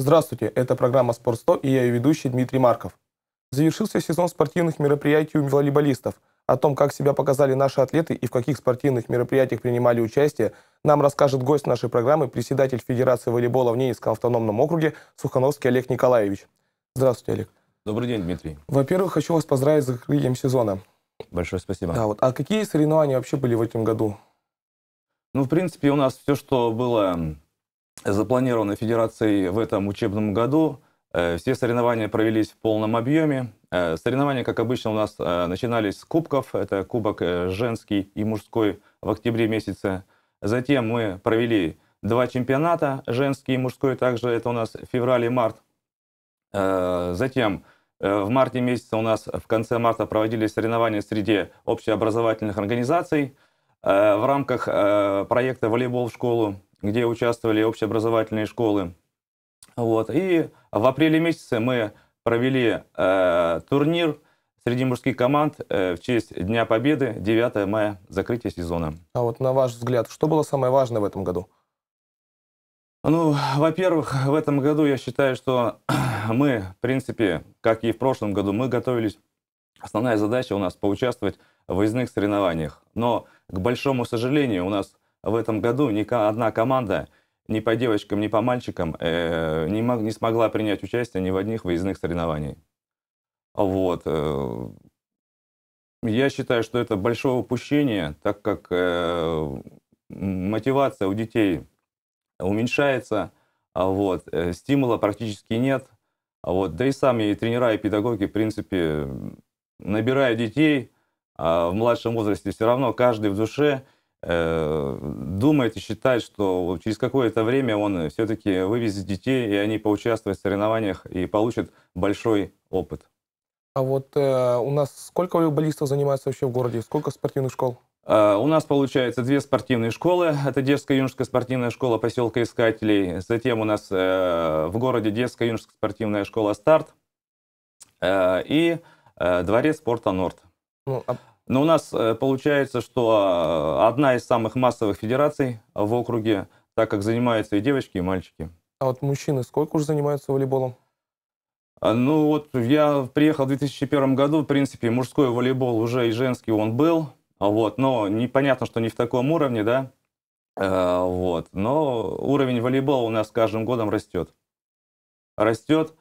Здравствуйте, это программа «Спорт 100» и я ее ведущий Дмитрий Марков. Завершился сезон спортивных мероприятий у волейболистов. О том, как себя показали наши атлеты и в каких спортивных мероприятиях принимали участие, нам расскажет гость нашей программы, председатель Федерации волейбола в Ненецком автономном округе Сухановский Олег Николаевич. Здравствуйте, Олег. Добрый день, Дмитрий. Во-первых, хочу вас поздравить с закрытием сезона. Большое спасибо. Да, вот. А какие соревнования вообще были в этом году? Ну, в принципе, у нас все, что было запланированы Федерацией в этом учебном году. Э, все соревнования провелись в полном объеме. Э, соревнования, как обычно, у нас э, начинались с кубков. Это кубок женский и мужской в октябре месяце. Затем мы провели два чемпионата, женский и мужской. Также это у нас февраль и март. Затем в марте месяце у нас в конце марта проводились соревнования среди общеобразовательных организаций в рамках проекта «Волейбол в школу» где участвовали общеобразовательные школы. Вот. И в апреле месяце мы провели э, турнир среди мужских команд э, в честь Дня Победы, 9 мая, закрытие сезона. А вот на ваш взгляд, что было самое важное в этом году? Ну, во-первых, в этом году я считаю, что мы, в принципе, как и в прошлом году, мы готовились. Основная задача у нас поучаствовать в выездных соревнованиях. Но, к большому сожалению, у нас в этом году ни одна команда ни по девочкам, ни по мальчикам э, не, мог, не смогла принять участие ни в одних выездных соревнований. Вот. Э. Я считаю, что это большое упущение, так как э, мотивация у детей уменьшается, а вот, э, стимула практически нет. А вот, да и сами и тренера, и педагоги, в принципе, набирая детей, а в младшем возрасте все равно каждый в душе – Э, думает и считает, что через какое-то время он все-таки вывезет детей, и они поучаствуют в соревнованиях и получат большой опыт. А вот э, у нас сколько волейболистов занимается вообще в городе? Сколько спортивных школ? Э, у нас получается две спортивные школы. Это детская юношеская спортивная школа поселка Искателей. Затем у нас э, в городе детская юношеская спортивная школа Старт э, и э, дворец спорта Норд. Ну, а но у нас э, получается, что э, одна из самых массовых федераций в округе, так как занимаются и девочки, и мальчики. А вот мужчины сколько уже занимаются волейболом? А, ну вот я приехал в 2001 году, в принципе, мужской волейбол уже и женский он был, вот, но непонятно, что не в таком уровне, да, э, вот, но уровень волейбола у нас с каждым годом растет, растет,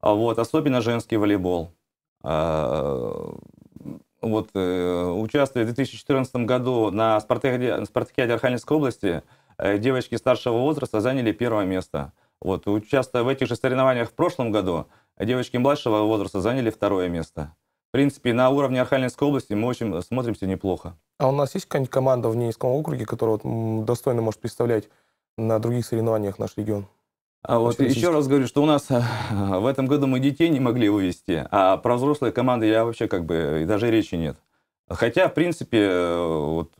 а вот, особенно женский волейбол. А, вот, э, участвуя в 2014 году на спартакиаде, спартакиаде Архангельской области, э, девочки старшего возраста заняли первое место. Вот, участвуя в этих же соревнованиях в прошлом году, девочки младшего возраста заняли второе место. В принципе, на уровне Архангельской области мы очень смотримся неплохо. А у нас есть какая-нибудь команда в Ненецком округе, которая вот достойно может представлять на других соревнованиях наш регион? А вот еще раз говорю, что у нас э, в этом году мы детей не могли вывести, а про взрослые команды я вообще как бы э, даже речи нет. Хотя, в принципе, э, вот,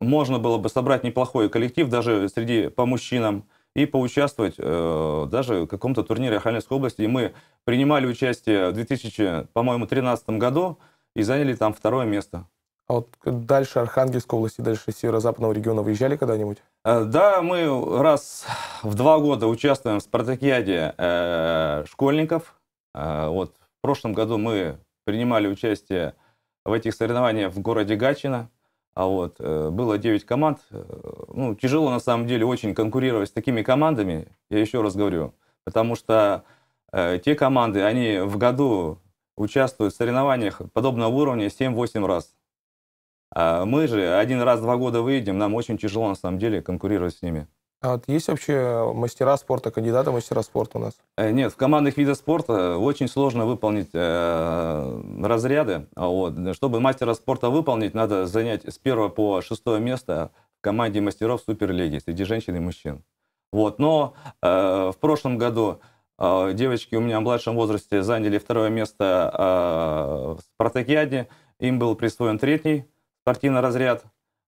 можно было бы собрать неплохой коллектив даже среди по мужчинам и поучаствовать э, даже в каком-то турнире Ахальнинской области. И мы принимали участие в 2000, по-моему, 2013 году и заняли там второе место. А вот дальше Архангельской области, дальше северо-западного региона выезжали когда-нибудь? Э, да, мы раз в два года участвуем в спартакиаде э, школьников. Э, вот в прошлом году мы принимали участие в этих соревнованиях в городе Гатчина. А вот э, было 9 команд. Э, ну, тяжело на самом деле очень конкурировать с такими командами, я еще раз говорю, потому что э, те команды, они в году участвуют в соревнованиях подобного уровня 7-8 раз. А мы же один раз в два года выйдем, нам очень тяжело на самом деле конкурировать с ними. А вот есть вообще мастера спорта, кандидаты мастера спорта у нас? Э, нет, в командных видах спорта очень сложно выполнить э, разряды. А вот. Чтобы мастера спорта выполнить, надо занять с первого по шестое место в команде мастеров Суперлиги среди женщин и мужчин. Вот. Но э, в прошлом году э, девочки у меня в младшем возрасте заняли второе место э, в спартакиаде, им был присвоен третий спортивный разряд.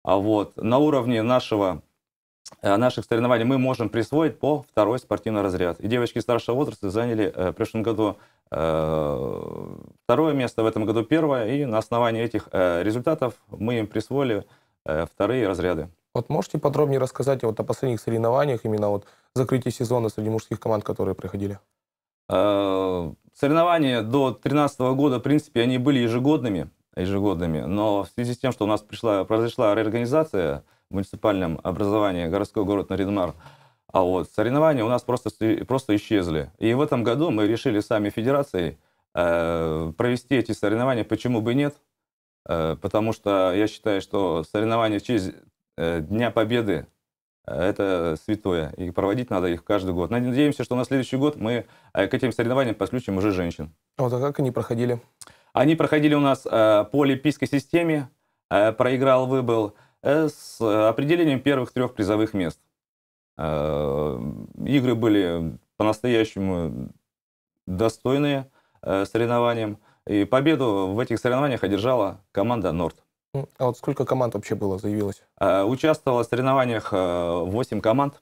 А вот на уровне нашего э, наших соревнований мы можем присвоить по второй спортивный разряд. И девочки старшего возраста заняли э, в прошлом году э, второе место, в этом году первое. И на основании этих результатов мы им присвоили вторые разряды. Вот можете подробнее рассказать вот о последних соревнованиях, именно вот закрытии сезона среди мужских команд, которые проходили? Соревнования до 2013 года, в принципе, они были ежегодными ежегодными. Но в связи с тем, что у нас пришла, произошла реорганизация в муниципальном образовании городской город Наринмар, а вот соревнования у нас просто, просто исчезли. И в этом году мы решили сами федерацией э, провести эти соревнования. Почему бы нет? Э, потому что я считаю, что соревнования в честь э, Дня Победы э, это святое, и проводить надо их каждый год. Надеемся, что на следующий год мы э, к этим соревнованиям подключим уже женщин. А вот, а как они проходили? Они проходили у нас э, по олимпийской системе, э, проиграл, выбыл, э, с определением первых трех призовых мест. Э, игры были по-настоящему достойные э, соревнованиям. И победу в этих соревнованиях одержала команда «Норд». А вот сколько команд вообще было, заявилось? Э, участвовало в соревнованиях э, 8 команд.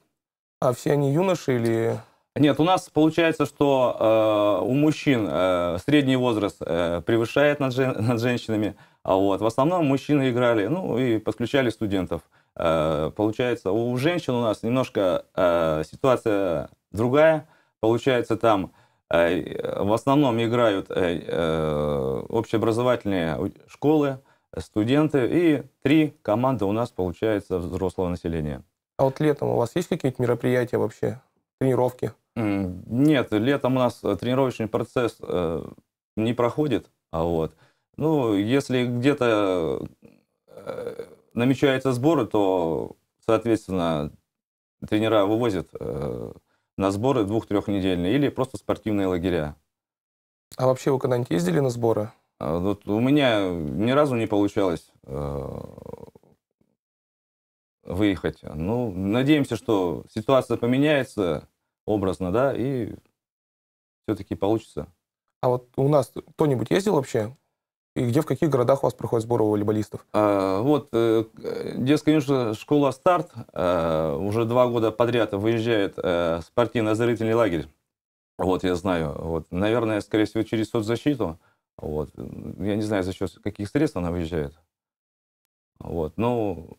А все они юноши или... Нет, у нас получается, что э, у мужчин э, средний возраст э, превышает над, жен, над женщинами. А вот в основном мужчины играли, ну и подключали студентов. Э, получается, у женщин у нас немножко э, ситуация другая. Получается, там э, в основном играют э, э, общеобразовательные школы, студенты и три команды у нас получается взрослого населения. А вот летом у вас есть какие-нибудь мероприятия вообще? тренировки? Нет, летом у нас э, тренировочный процесс э, не проходит, а вот. Ну, если где-то э, намечаются сборы, то, соответственно, тренера вывозят э, на сборы двух-трехнедельные или просто спортивные лагеря. А вообще вы когда-нибудь ездили на сборы? А, вот у меня ни разу не получалось э, выехать. Ну, надеемся, что ситуация поменяется образно, да, и все-таки получится. А вот у нас кто-нибудь ездил вообще? И где, в каких городах у вас проходят сборы волейболистов? А, вот, э, детская конечно, школа «Старт» э, уже два года подряд выезжает э, спортивно-оздоровительный лагерь. Вот, я знаю. Вот, наверное, скорее всего, через соцзащиту. Вот. Я не знаю, за счет каких средств она выезжает. Вот, но ну,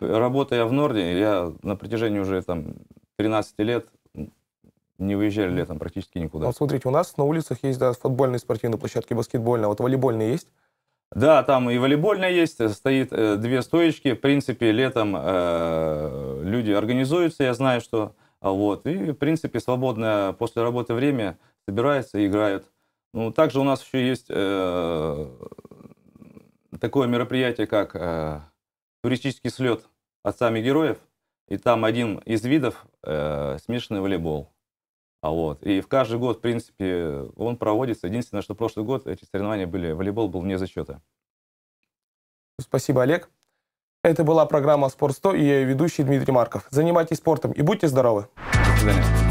Работая в Норде, я на протяжении уже там 13 лет не выезжали летом практически никуда. Вот а смотрите, у нас на улицах есть да, футбольные спортивные площадки, баскетбольные, вот волейбольные есть? Да, там и волейбольная есть, э, стоит э, две стоечки. В принципе, летом э, люди организуются, я знаю, что а вот. И, в принципе, свободное после работы время собираются и играют. Ну, также у нас еще есть э, такое мероприятие, как э, туристический слет отцами героев, и там один из видов э, смешанный волейбол. А вот. И в каждый год, в принципе, он проводится. Единственное, что прошлый год эти соревнования были, волейбол был вне зачета. Спасибо, Олег. Это была программа «Спорт 100» и ее ведущий Дмитрий Марков. Занимайтесь спортом и будьте здоровы. До свидания.